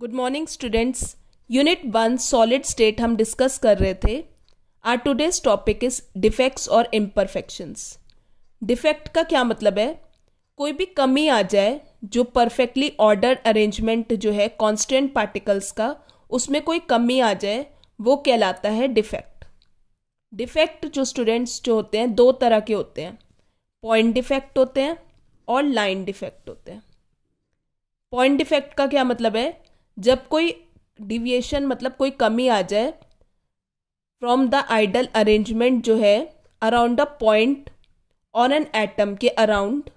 good morning students unit one solid state हम discuss कर रहे थे our today's topic is defects और इम्परफेक्शंस डिफेक्ट का क्या मतलब है कोई भी कमी आ जाए जो परफेक्टली ऑर्डर अरेंजमेंट जो है कॉन्स्टेंट पार्टिकल्स का उसमें कोई कमी आ जाए वो कहलाता है डिफेक्ट डिफेक्ट जो स्टूडेंट्स जो होते हैं दो तरह के होते हैं पॉइंट डिफेक्ट होते हैं और लाइन डिफेक्ट होते हैं पॉइंट डिफेक्ट का क्या मतलब है जब कोई डिविएशन मतलब कोई कमी आ जाए फ्रॉम द आइडल अरेंजमेंट जो है around a point on an atom के around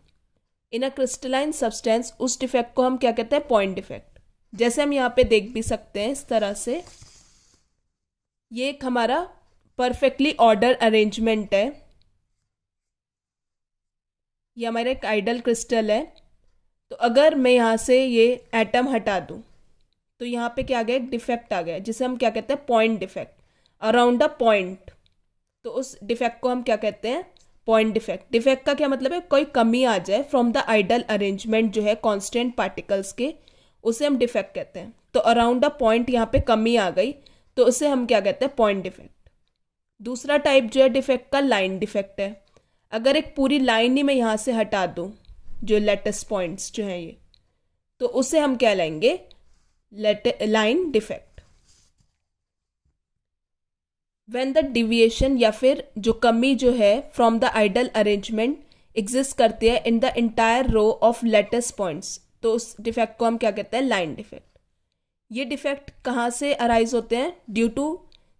in a crystalline substance उस डिफेक्ट को हम क्या कहते हैं पॉइंट डिफेक्ट जैसे हम यहाँ पे देख भी सकते हैं इस तरह से ये एक हमारा परफेक्टली ऑर्डर अरेंजमेंट है ये हमारा एक आइडल क्रिस्टल है तो अगर मैं यहाँ से ये एटम हटा दूँ तो यहाँ पे क्या आ गया डिफेक्ट आ गया जिसे हम क्या कहते हैं point defect around a point तो उस डिफेक्ट को हम क्या कहते हैं पॉइंट डिफेक्ट डिफेक्ट का क्या मतलब है कोई कमी आ जाए फ्रॉम द आइडल अरेंजमेंट जो है कॉन्स्टेंट पार्टिकल्स के उसे हम डिफेक्ट कहते हैं तो अराउंड अ पॉइंट यहाँ पे कमी आ गई तो उसे हम क्या कहते हैं पॉइंट डिफेक्ट दूसरा टाइप जो है डिफेक्ट का लाइन डिफेक्ट है अगर एक पूरी लाइन ही मैं यहाँ से हटा दूँ जो लेटेस्ट पॉइंट्स जो हैं ये तो उसे हम क्या लेंगे line defect when the deviation या फिर जो कमी जो है from the ideal arrangement exist करती है in the entire row of lattice points तो उस डिफेक्ट को हम क्या कहते हैं लाइन डिफेक्ट ये डिफेक्ट कहाँ से अराइज होते हैं ड्यू टू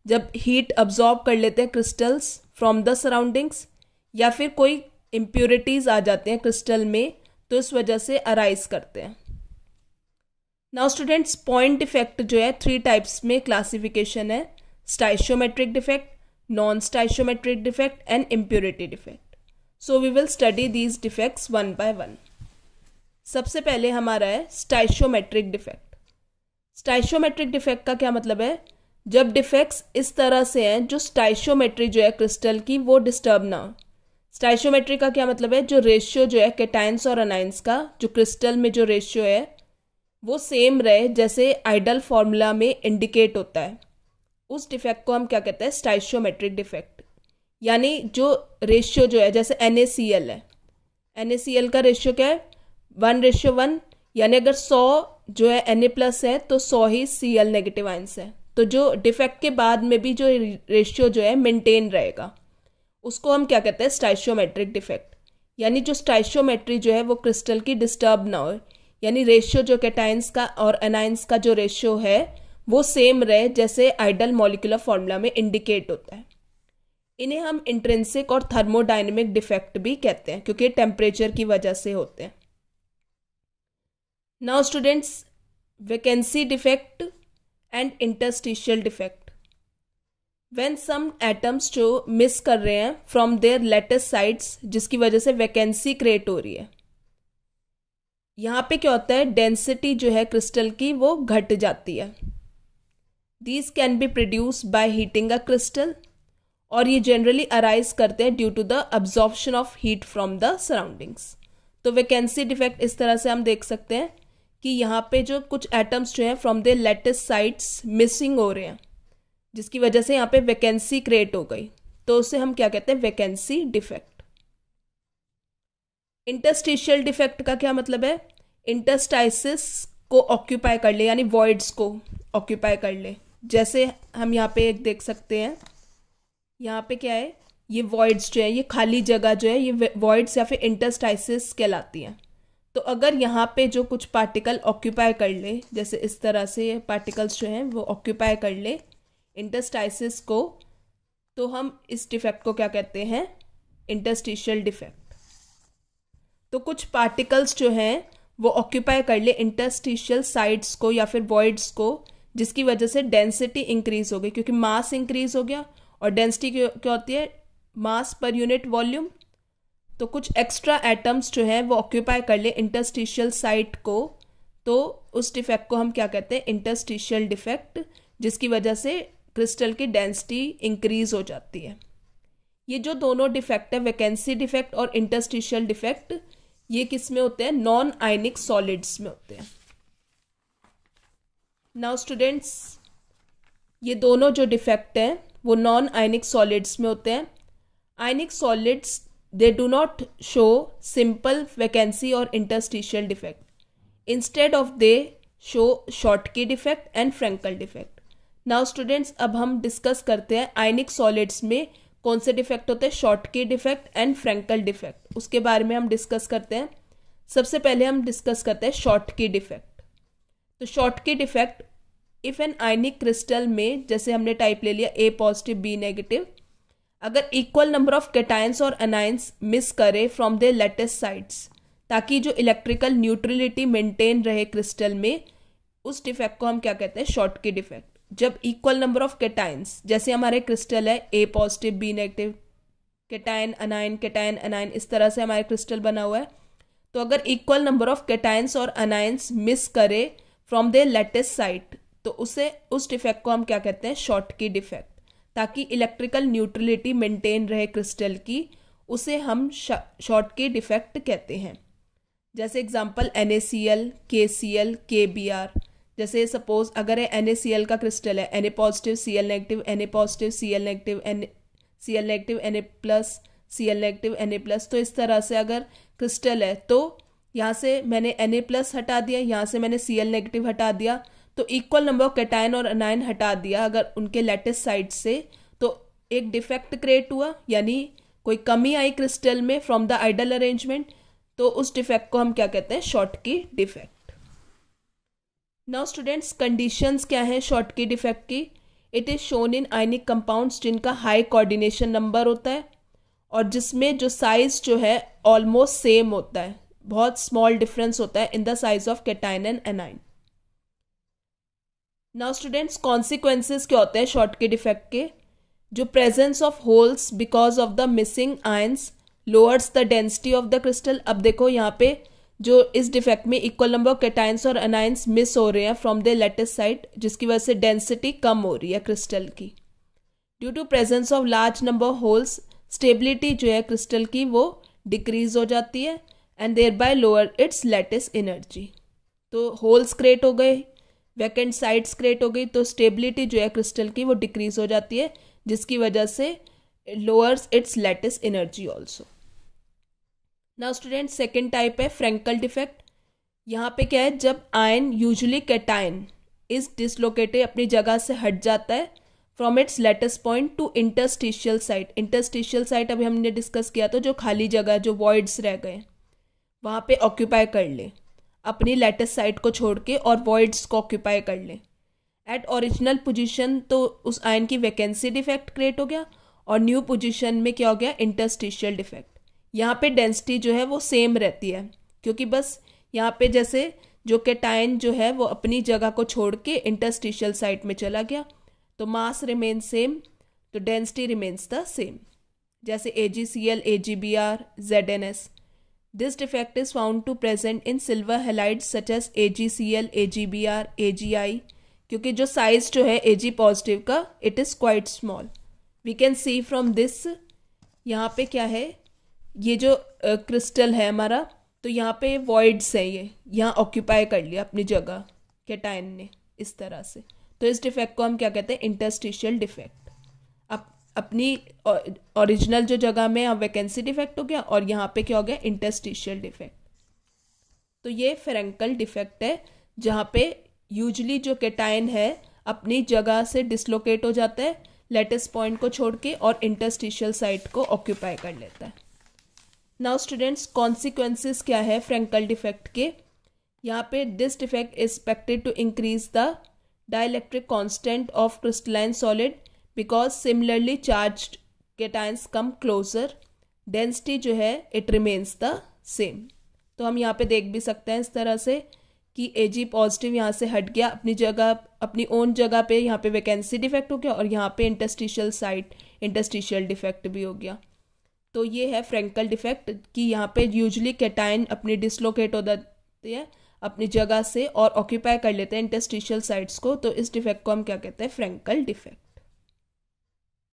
जब हीट अब्जॉर्ब कर लेते हैं क्रिस्टल्स फ्रॉम द सराउंडिंग्स या फिर कोई इम्प्योरिटीज़ आ जाते हैं क्रिस्टल में तो इस वजह से अराइज करते हैं नाउ स्टूडेंट्स पॉइंट डिफेक्ट जो है थ्री टाइप्स में क्लासिफिकेशन है stoichiometric defect non stoichiometric defect and impurity defect so we will study these defects one by one सबसे पहले हमारा है स्टाइशोमेट्रिक डिफेक्ट स्टाइशोमेट्रिक डिफेक्ट का क्या मतलब है जब डिफेक्ट्स इस तरह से हैं जो स्टाइशोमेट्री जो है क्रिस्टल की वो डिस्टर्ब ना हो स्टाइशोमेट्री का क्या मतलब है जो रेशियो जो है केटाइंस और अनाइंस का जो क्रिस्टल में जो रेशियो है वो सेम रहे जैसे आइडल फॉर्मूला में इंडिकेट होता है उस डिफेक्ट को हम क्या कहते हैं स्टाइशियोमेट्रिक डिफेक्ट यानी जो रेशियो जो है जैसे एन है एन का रेशियो क्या है वन रेशियो वन यानी अगर सौ जो है एन प्लस है तो सौ ही सी एल नेगेटिव आइंस है तो जो डिफेक्ट के बाद में भी जो रेशियो जो है मेंटेन रहेगा उसको हम क्या कहते हैं स्टाइशियोमेट्रिक डिफेक्ट यानी जो स्टाइशियोमेट्री जो है वो क्रिस्टल की डिस्टर्ब ना हो यानी रेशियो जो कैटाइंस का और अनाइंस का जो रेशियो है वो सेम रहे जैसे आइडल मॉलिकुलर फॉर्मूला में इंडिकेट होता है इन्हें हम इंट्रेंसिक और थर्मोडाइनमिक डिफेक्ट भी कहते हैं क्योंकि टेम्परेचर की वजह से होते हैं now students vacancy defect and interstitial defect when some atoms जो मिस कर रहे हैं फ्रॉम देयर लेटेस्ट साइड्स जिसकी वजह से वैकेंसी क्रिएट हो रही है यहाँ पे क्या होता है डेंसिटी जो है क्रिस्टल की वो घट जाती है these can be produce by heating a crystal और ये जनरली अराइज करते हैं due to the absorption of heat from the surroundings तो वैकेंसी डिफेक्ट इस तरह से हम देख सकते हैं कि यहाँ पे जो कुछ एटम्स जो हैं from the lattice sites missing हो रहे हैं जिसकी वजह से यहाँ पे वैकेंसी क्रिएट हो गई तो उसे हम क्या कहते हैं वैकेंसी डिफेक्ट इंटरस्टिशियल डिफेक्ट का क्या मतलब है इंटरस्टाइसिस को ऑक्यूपाई कर ले यानी वॉइड्स को ऑक्यूपाई कर ले जैसे हम यहाँ पे एक देख सकते हैं यहाँ पे क्या है ये वॉइड्स जो है ये खाली जगह जो है ये वॉइड्स या फिर इंटरस्टाइसिस कहलाती हैं तो अगर यहाँ पे जो कुछ पार्टिकल ऑक्यूपाई कर ले जैसे इस तरह से ये पार्टिकल्स जो हैं वो ऑक्यूपाई कर ले इंटरस्टाइसिस को तो हम इस डिफेक्ट को क्या कहते हैं इंटरस्टिशियल डिफेक्ट तो कुछ पार्टिकल्स जो हैं वो ऑक्यूपाई कर ले इंटरस्टिशियल साइड्स को या फिर वॉइड्स को जिसकी वजह से डेंसिटी इंक्रीज हो गई क्योंकि मास इंक्रीज हो गया और डेंसिटी क्या होती है मास पर यूनिट वॉल्यूम तो कुछ एक्स्ट्रा एटम्स जो हैं वो ऑक्यूपाई कर ले इंटरस्टिशियल साइट को तो उस डिफेक्ट को हम क्या कहते हैं इंटरस्टिशियल डिफेक्ट जिसकी वजह से क्रिस्टल की डेंसिटी इंक्रीज हो जाती है ये जो दोनों डिफेक्ट है वैकेंसी डिफेक्ट और इंटरस्टिशियल डिफेक्ट ये किस में होते हैं नॉन आयनिक सॉलिड्स में होते हैं नाउ स्टूडेंट्स ये दोनों जो डिफेक्ट हैं वो नॉन आयनिक सॉलिड्स में होते हैं ionic solids they do not show simple vacancy और interstitial defect instead of they show Schottky defect and Frenkel defect now students अब हम डिस्कस करते हैं आयनिक सॉलिड्स में कौन से डिफेक्ट होते हैं short Schottky defect and Frenkel defect उसके बारे में हम डिस्कस करते हैं सबसे पहले हम डिस्कस करते हैं शॉर्ट की डिफेक्ट तो Schottky defect if an ionic crystal में जैसे हमने टाइप ले लिया ए पॉजिटिव बी नेगेटिव अगर इक्वल नंबर ऑफ कैटायंस और अनायंस मिस करे फ्रॉम द लेटेस्ट साइड्स ताकि जो इलेक्ट्रिकल न्यूट्रलिटी मेंटेन रहे क्रिस्टल में उस डिफेक्ट को हम क्या कहते हैं शॉर्ट की डिफेक्ट जब इक्वल नंबर ऑफ केटाइंस जैसे हमारे क्रिस्टल है A positive B negative cation anion cation anion इस तरह से हमारे क्रिस्टल बना हुआ है तो अगर इक्वल नंबर ऑफ कैटाइंस और अनाइंस मिस करे फ्रॉम द लेटेस्ट साइट तो उसे उस डिफेक्ट को हम क्या कहते हैं शॉर्ट की डिफेक्ट ताकि इलेक्ट्रिकल न्यूट्रलिटी मेंटेन रहे क्रिस्टल की उसे हम शॉर्ट की डिफेक्ट कहते हैं जैसे example N A C L K C L K B R जैसे सपोज अगर एन ए सी एल का क्रिस्टल है N A positive C L negative N A positive C L negative N C L negative N A plus C L negative N A plus तो इस तरह से अगर crystal है तो यहाँ से मैंने एन ए प्लस हटा दिया यहाँ से मैंने सी एल नेगेटिव हटा दिया तो इक्वल नंबर ऑफ कैटाइन और अनाइन हटा दिया अगर उनके लेटेस्ट साइड से तो एक डिफेक्ट क्रिएट हुआ यानी कोई कमी आई क्रिस्टल में फ्रॉम द आइडल अरेंजमेंट तो उस डिफेक्ट को हम क्या कहते हैं short Schottky defect now students conditions क्या हैं शॉर्ट की डिफेक्ट की it is shown in ionic compounds जिनका हाई कोऑर्डिनेशन नंबर होता है और जिसमें जो साइज़ जो है ऑलमोस्ट सेम होता है बहुत स्मॉल डिफरेंस होता है in the size of cation and anion now students consequences क्या होते हैं शॉर्ट के डिफेक्ट के जो presence of holes because of the missing ions lowers the density of the crystal अब देखो यहाँ पे जो इस डिफेक्ट में इक्वल नंबर ऑफ कैटाइंस और अनाइंस मिस हो रहे हैं फ्रॉम द लेटेस्ट साइड जिसकी वजह से डेंसिटी कम हो रही है क्रिस्टल की due to presence of large number holes stability जो है क्रिस्टल की वो डिक्रीज हो जाती है and thereby lower its lattice energy तो होल्स क्रिएट हो गए वैकेंट साइड्स क्रिएट हो गई तो स्टेबिलिटी जो है क्रिस्टल की वो डिक्रीज हो जाती है जिसकी वजह से lowers its lattice energy also now student second type है फ्रेंकल डिफेक्ट यहाँ पे क्या है जब ion usually cation is dislocated अपनी जगह से हट जाता है from its lattice point to interstitial site interstitial site अभी हमने डिस्कस किया था जो खाली जगह जो वॉइड्स रह गए वहाँ पे ऑक्यूपाई कर ले अपनी लेटेस्ट साइट को छोड़ के और वॉइड्स को ऑक्यूपाई कर ले एट ओरिजिनल पोजिशन तो उस आयन की वैकेंसी डिफेक्ट क्रिएट हो गया और न्यू पोजिशन में क्या हो गया इंटरस्टिशियल डिफेक्ट यहाँ पे डेंसिटी जो है वो सेम रहती है क्योंकि बस यहाँ पे जैसे जो कैटाइन जो है वो अपनी जगह को छोड़ के इंटरस्टिशियल साइट में चला गया तो मास रिमेन सेम तो डेंसिटी रिमेन्स द सेम जैसे A G C L A G B R Z N S this defect is found to present in silver halide such as A G C L A G B R A G I क्योंकि जो size जो है A G positive का it is quite small we can see from this यहाँ पे क्या है ये जो क्रिस्टल है हमारा तो यहाँ पे वॉइड्स हैं ये यहाँ ऑक्यूपाई कर लिया अपनी जगह कैटाइन ने इस तरह से तो इस डिफेक्ट को हम क्या कहते हैं इंटरस्टिशियल डिफेक्ट अब अपनी ओरिजिनल जो जगह में अब वैकेंसी डिफेक्ट हो गया और यहाँ पे क्या हो गया इंटरस्टिशियल डिफेक्ट तो ये फेरेंकल डिफेक्ट है जहाँ पे यूजली जो कैटाइन है अपनी जगह से डिसलोकेट हो जाता है लेटेस्ट पॉइंट को छोड़ के और इंटरस्टिशियल साइट को ऑक्यूपाई कर लेता है नाउ स्टूडेंट्स कॉन्सिक्वेंसेस क्या है फ्रेंकल डिफेक्ट के यहाँ पे this defect is expected to increase the dielectric constant of crystalline solid because similarly charge cations come closer density जो है इट रिमेन्स द सेम तो हम यहाँ पे देख भी सकते हैं इस तरह से कि ए जी पॉजिटिव यहाँ से हट गया अपनी जगह अपनी ओन जगह पे यहाँ पे वैकेंसी डिफेक्ट हो गया और यहाँ पे इंटस्टिशियल साइट इंटस्टिशियल डिफेक्ट भी हो गया तो ये है फ्रेंकल डिफेक्ट कि यहाँ पे यूजली कैटाइन अपनी डिसलोकेट हो जाती है अपनी जगह से और ऑक्यूपाई कर लेते हैं इंटेस्टिशियल साइट्स को तो इस डिफेक्ट को हम क्या कहते हैं फ्रेंकल डिफेक्ट